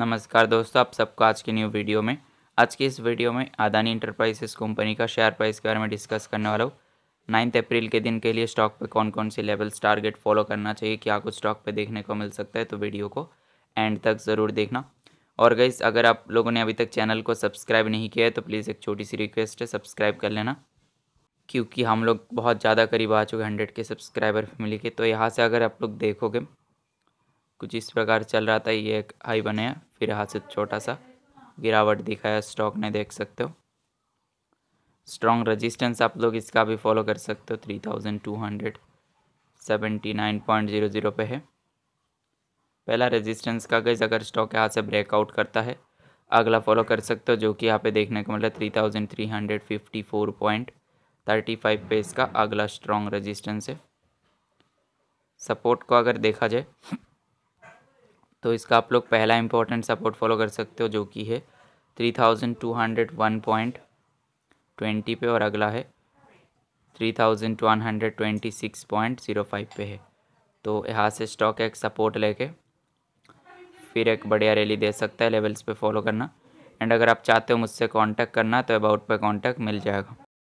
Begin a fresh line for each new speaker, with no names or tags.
नमस्कार दोस्तों आप सबको आज के न्यू वीडियो में आज की इस वीडियो में अदानी इंटरप्राइजेस कंपनी का शेयर प्राइस के बारे में डिस्कस करने वाला हूँ नाइन्थ अप्रैल के दिन के लिए स्टॉक पे कौन कौन से लेवल्स टारगेट फॉलो करना चाहिए क्या कुछ स्टॉक पे देखने को मिल सकता है तो वीडियो को एंड तक ज़रूर देखना और गईस अगर आप लोगों ने अभी तक चैनल को सब्सक्राइब नहीं किया है तो प्लीज़ एक छोटी सी रिक्वेस्ट है सब्सक्राइब कर लेना क्योंकि हम लोग बहुत ज़्यादा करीब आ चुके हंड्रेड के सब्सक्राइबर फैमिली के तो यहाँ से अगर आप लोग देखोगे कुछ इस प्रकार चल रहा था ये एक हाई बने फिर हाथ से छोटा सा गिरावट दिखाया स्टॉक ने देख सकते हो स्ट्रॉन्ग रजिस्टेंस आप लोग इसका भी फॉलो कर सकते हो three thousand two hundred seventy nine point zero zero पे है पहला रेजिस्टेंस का गज अगर स्टॉक यहाँ से ब्रेकआउट करता है अगला फॉलो कर सकते हो जो कि यहाँ पे देखने को मिला three thousand three hundred fifty four point thirty five पे इसका अगला स्ट्रॉन्ग रजिस्टेंस है सपोर्ट को अगर देखा जाए तो इसका आप लोग पहला इंपॉर्टेंट सपोर्ट फॉलो कर सकते हो जो कि है three thousand two hundred one point twenty पे और अगला है three thousand one hundred twenty six point zero five पे है तो यहाँ से स्टॉक एक सपोर्ट लेके फिर एक बढ़िया रैली दे सकता है लेवल्स पे फॉलो करना एंड अगर आप चाहते हो मुझसे कांटेक्ट करना तो अबाउट पे कांटेक्ट मिल जाएगा